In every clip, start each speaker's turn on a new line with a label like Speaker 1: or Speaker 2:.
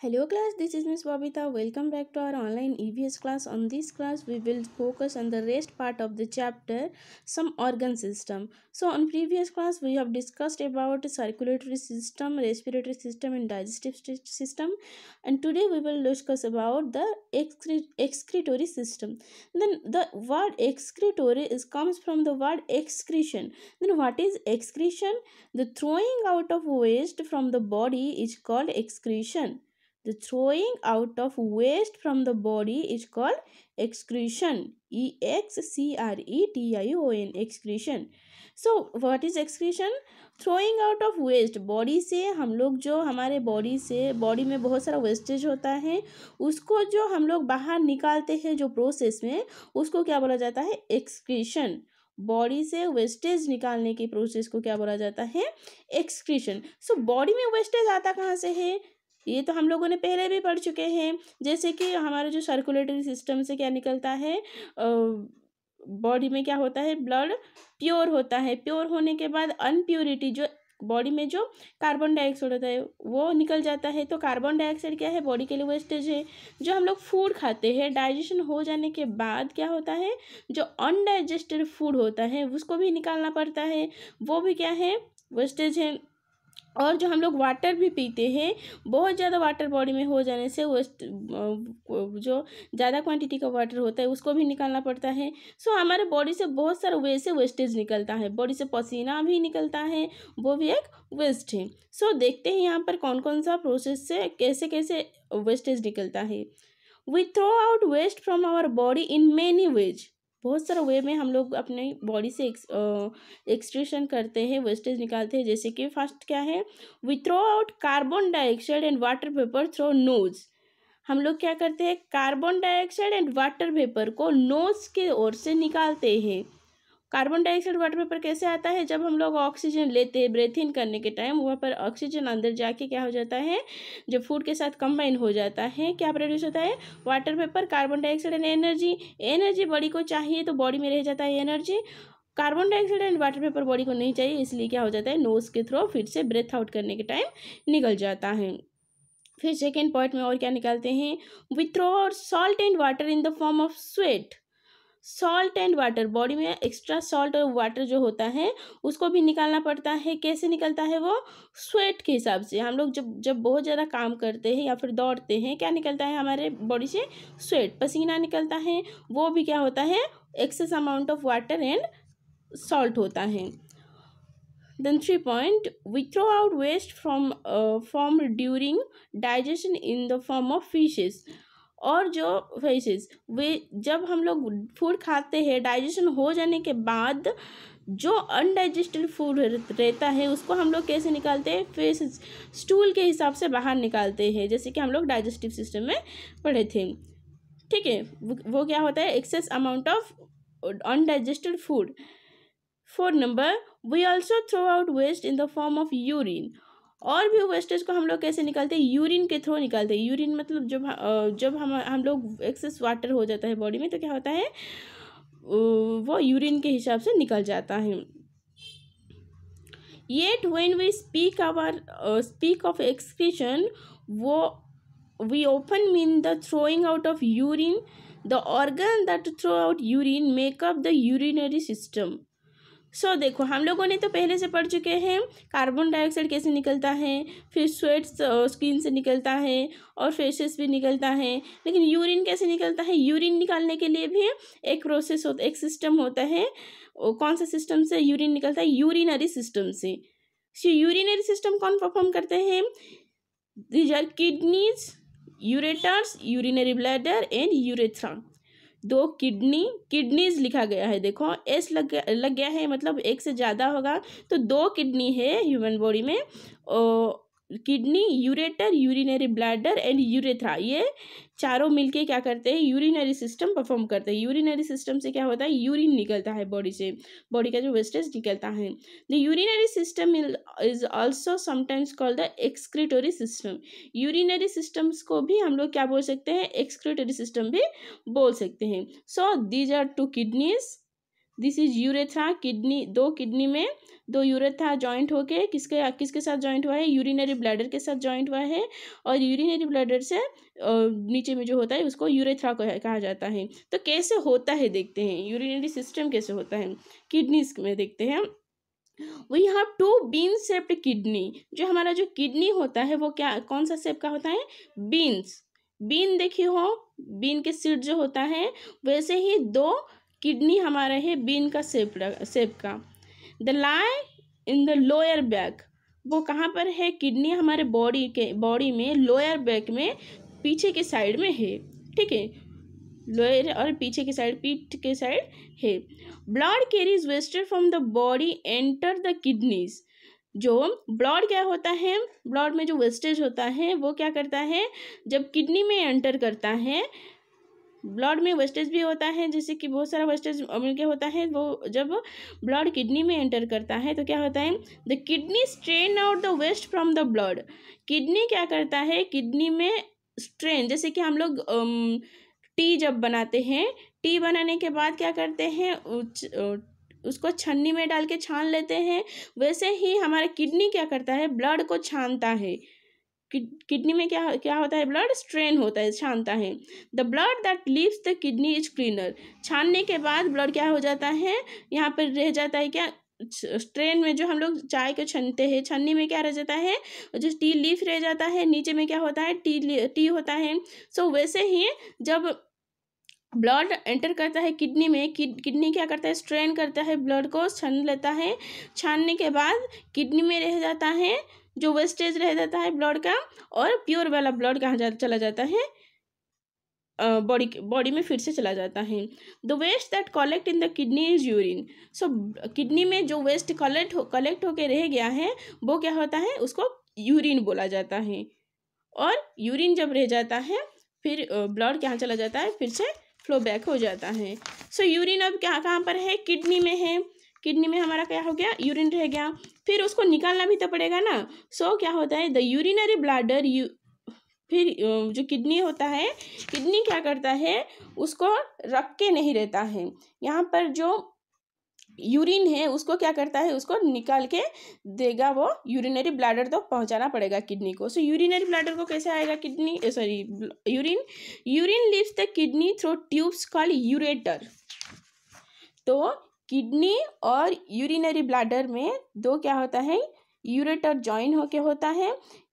Speaker 1: Hello class, this is Miss Babita. Welcome back to our online EBS class. On this class, we will focus on the rest part of the chapter, some organ system. So on previous class, we have discussed about circulatory system, respiratory system and digestive system. And today we will discuss about the excre excretory system. Then the word excretory is comes from the word excretion. Then what is excretion? The throwing out of waste from the body is called excretion. The throwing out of waste from the body is called excretion. E X C R E T I O N excretion. So what is excretion? Throwing out of waste body से हम लोग जो हमारे body से body में बहुत सारा wastage होता है उसको जो हम लोग बाहर निकालते हैं जो प्रोसेस में उसको क्या बोला जाता है एक्सक्रीशन बॉडी से वेस्टेज निकालने की प्रोसेस को क्या बोला जाता है एक्सक्रीशन सो बॉडी में वेस्टेज आता कहाँ से है ये तो हम लोगों ने पहले भी पढ़ चुके हैं जैसे कि हमारा जो सर्कुलेटरी सिस्टम से क्या निकलता है बॉडी में क्या होता है ब्लड प्योर होता है प्योर होने के बाद अनप्योरिटी जो बॉडी में जो कार्बन डाइऑक्साइड होता है वो निकल जाता है तो कार्बन डाइऑक्साइड क्या है बॉडी के लिए वेस्टेज है जो हम लोग फूड खाते हैं डाइजेशन हो जाने के बाद क्या होता है जो अनडाइजेस्टेड फूड होता है उसको भी निकालना पड़ता है वो भी क्या है वेस्टेज है और जो हम लोग वाटर भी पीते हैं बहुत ज़्यादा वाटर बॉडी में हो जाने से वेस्ट जो ज़्यादा क्वांटिटी का वाटर होता है उसको भी निकालना पड़ता है सो हमारे बॉडी से बहुत सारा वे से वेस्टेज निकलता है बॉडी से पसीना भी निकलता है वो भी एक वेस्ट है सो देखते हैं यहाँ पर कौन कौन सा प्रोसेस से कैसे कैसे वेस्टेज निकलता है we throw out waste from our body in many ways बहुत सारा वे में हम लोग अपने बॉडी से एक्सट्रेशन करते हैं वेस्टेज निकालते हैं जैसे कि फर्स्ट क्या है we throw out carbon dioxide and water vapour throw nose हम लोग क्या करते हैं carbon dioxide and water vapour को नोज के ओर से निकालते हैं कार्बन डाइऑक्साइड वाटर पेपर कैसे आता है जब हम लोग ऑक्सीजन लेते हैं ब्रेथ इन करने के टाइम वहाँ पर ऑक्सीजन अंदर जाके क्या हो जाता है जब फूड के साथ कंबाइन हो जाता है क्या प्रोड्यूस होता है water vapour carbon dioxide and energy energy body को चाहिए तो बॉडी में रह जाता है energy carbon dioxide and water vapour body को नहीं चाहिए इसलिए क्या हो जाता है नोज़ के थ्रो फिर से ब्रेथ आउट करने के टाइम निकल जाता है फिर सेकेंड पॉइंट में और क्या निकालते हैं विथ्रो और salt and water in the form of sweat salt and water body में एक्स्ट्रा सॉल्ट और वाटर जो होता है उसको भी निकालना पड़ता है कैसे निकलता है वो स्वेट के हिसाब से हम लोग जब जब बहुत ज़्यादा काम करते हैं या फिर दौड़ते हैं क्या निकलता है हमारे बॉडी से स्वेट पसीना निकलता है वो भी क्या होता है excess amount of water and salt होता है then three point we throw out waste from uh, during digestion in the form of faeces और जो फेसिस वे जब हम लोग फूड खाते हैं डाइजेशन हो जाने के बाद जो अनडाइजेस्टेड फूड रहता है उसको हम लोग कैसे निकालते हैं फेसिस स्टूल के हिसाब से बाहर निकालते हैं जैसे कि हम लोग डाइजेस्टिव सिस्टम में पढ़े थे ठीक है वो क्या होता है excess amount of undigested food four number we also throw out waste in the form of urine और भी वेस्टेज को हम लोग कैसे निकालते हैं यूरिन के थ्रू निकालते हैं यूरिन मतलब जब जब हम हम लोग एक्सेस वाटर हो जाता है बॉडी में तो क्या होता है वो यूरिन के हिसाब से निकल जाता है yet when we speak our speak of excretion वो we often mean the throwing out of urine the organ that throw out urine make up the urinary system so so, देखो हम लोगों ने तो पहले से पढ़ चुके हैं कार्बन डाइऑक्साइड कैसे निकलता है फिर स्वेट्स स्किन से निकलता है और फेसेस भी निकलता है लेकिन यूरिन कैसे निकलता है यूरिन निकालने के लिए भी एक प्रोसेस होता एक सिस्टम होता है कौन सा सिस्टम से यूरिन निकलता है यूरिनरी सिस्टम से सो यूरिनरी सिस्टम कौन परफॉर्म करते हैं these are kidneys ureters urinary bladder and urethra दो किडनी किडनीज लिखा गया है देखो एस लग गया लग गया है मतलब एक से ज़्यादा होगा तो दो किडनी है ह्यूमन बॉडी में kidney ureter urinary bladder and urethra ये चारों मिलके क्या करते हैं यूरिनरी सिस्टम परफॉर्म करते हैं यूरिनरी सिस्टम से क्या होता है यूरिन निकलता है बॉडी से बॉडी का जो वेस्टेज निकलता है the urinary system is also sometimes called the excretory system urinary systems को भी हम लोग क्या बोल सकते हैं एक्सक्रिटोरी सिस्टम भी बोल सकते हैं so these are two kidneys this is urethra kidney दो किडनी में दो यूरेथ्रा ज्वाइंट होके किसके किसके साथ जॉइंट हुआ है यूरिनरी ब्लैडर के साथ ज्वाइंट हुआ है और यूरिनरी ब्लैडर से नीचे में जो होता है उसको यूरेथ्रा कहा जाता है तो कैसे होता है देखते हैं यूरिनरी सिस्टम कैसे होता है किडनीज में देखते हैं we have two bean shaped kidney जो हमारा जो किडनी होता है वो क्या कौन सा सेप का होता है बीन्स बीन देखी हो बीन के सीड जो होता है वैसे ही दो किडनी हमारा है बीन का सेप सेप का they lie in the lower back वो कहाँ पर है किडनी हमारे बॉडी के बॉडी में लोअर बैक में पीछे के साइड में है ठीक है लोअर और पीछे के साइड पीठ के साइड है blood carries wasted from the body enter the kidneys जो ब्लड क्या होता है ब्लड में जो वेस्टेज होता है वो क्या करता है जब किडनी में एंटर करता है ब्लड में वेस्टेज भी होता है जैसे कि बहुत सारा वेस्टेज मिलकर होता है वो जब ब्लड किडनी में एंटर करता है तो क्या होता है the kidney strain out the waste from the blood kidney क्या करता है किडनी में स्ट्रेन जैसे कि हम लोग टी जब बनाते हैं टी बनाने के बाद क्या करते हैं उसको छन्नी में डाल के छान लेते हैं वैसे ही हमारा किडनी क्या करता है ब्लड को छानता है किडनी में क्या क्या होता है ब्लड स्ट्रेन होता है छानता है the blood that leaves the kidney is cleaner छानने के बाद ब्लड क्या हो जाता है यहाँ पर रह जाता है क्या स्ट्रेन में जो हम लोग चाय को छनते हैं छन्नी में क्या रह जाता है जो टी लीफ रह जाता है नीचे में क्या होता है टी टी होता है सो so, वैसे ही जब ब्लड एंटर करता है किडनी में किडनी क्या करता है स्ट्रेन करता है ब्लड को छन लेता है छानने के बाद किडनी में रह जाता है जो वेस्टेज रह जाता है ब्लड का और प्योर वाला ब्लड कहाँ जा चला जाता है बॉडी बॉडी में फिर से चला जाता है the waste that collect in the kidney is urine so kidney में जो वेस्ट कलेक्ट हो कलेक्ट होकर रह गया है वो क्या होता है उसको यूरिन बोला जाता है और यूरिन जब रह जाता है फिर ब्लड कहाँ चला जाता है फिर से फ्लो बैक हो जाता है सो so, यूरिन अब कहाँ कहाँ पर है किडनी में है किडनी में हमारा क्या हो गया यूरिन रह गया फिर उसको निकालना भी तो पड़ेगा ना सो so, क्या होता है द यूरिनरी ब्लाडर यू फिर जो किडनी होता है किडनी क्या करता है उसको रख के नहीं रहता है यहाँ पर जो यूरिन है उसको क्या करता है उसको निकाल के देगा वो यूरिनरी ब्लाडर तक तो पहुंचाना पड़ेगा किडनी को सो यूरिनरी ब्लाडर को कैसे आएगा kidney sorry urine urine leaves the kidney through tubes call ureter तो किडनी और यूरिनरी ब्लैडर में दो क्या होता है यूरेटर जॉइन होके होता है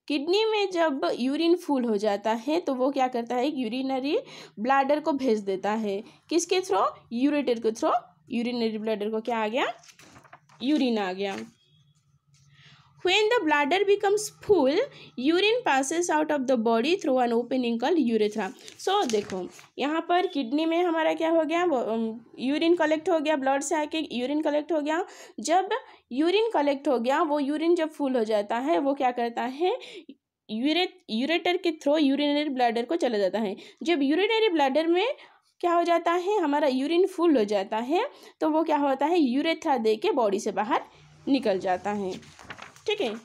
Speaker 1: किडनी में जब यूरिन फुल हो जाता है तो वो क्या करता है यूरिनरी ब्लैडर को भेज देता है किसके थ्रो यूरेटर के थ्रो यूरिनरी ब्लैडर को क्या आ गया यूरिन आ गया When the bladder becomes full, urine passes out of the body through an opening called urethra. So देखो यहाँ पर किडनी में हमारा क्या हो गया यूरिन कलेक्ट um, हो गया ब्लड से आके यूरिन कलेक्ट हो गया जब यूरिन कलेक्ट हो गया वो यूरिन जब फुल हो जाता है वो क्या करता है यूरे यूरेटर के थ्रो यूरिनरी ब्लैडर को चला जाता है जब यूरिनरी ब्लैडर में क्या हो जाता है हमारा यूरिन फुल हो जाता है तो वो क्या होता है यूरेथ्रा दे के बॉडी से बाहर निकल जाता है ठीक है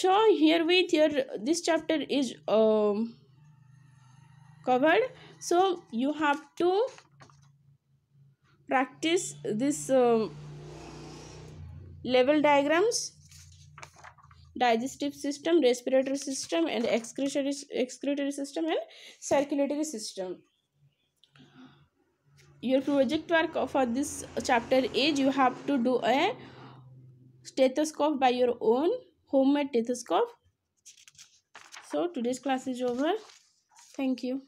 Speaker 1: so here with your this chapter is covered so you have to practice this level diagrams digestive system respiratory system and excretory excretory system and circulatory system your project work for this chapter is you have to do a stethoscope by your own homemade stethoscope so today's class is over thank you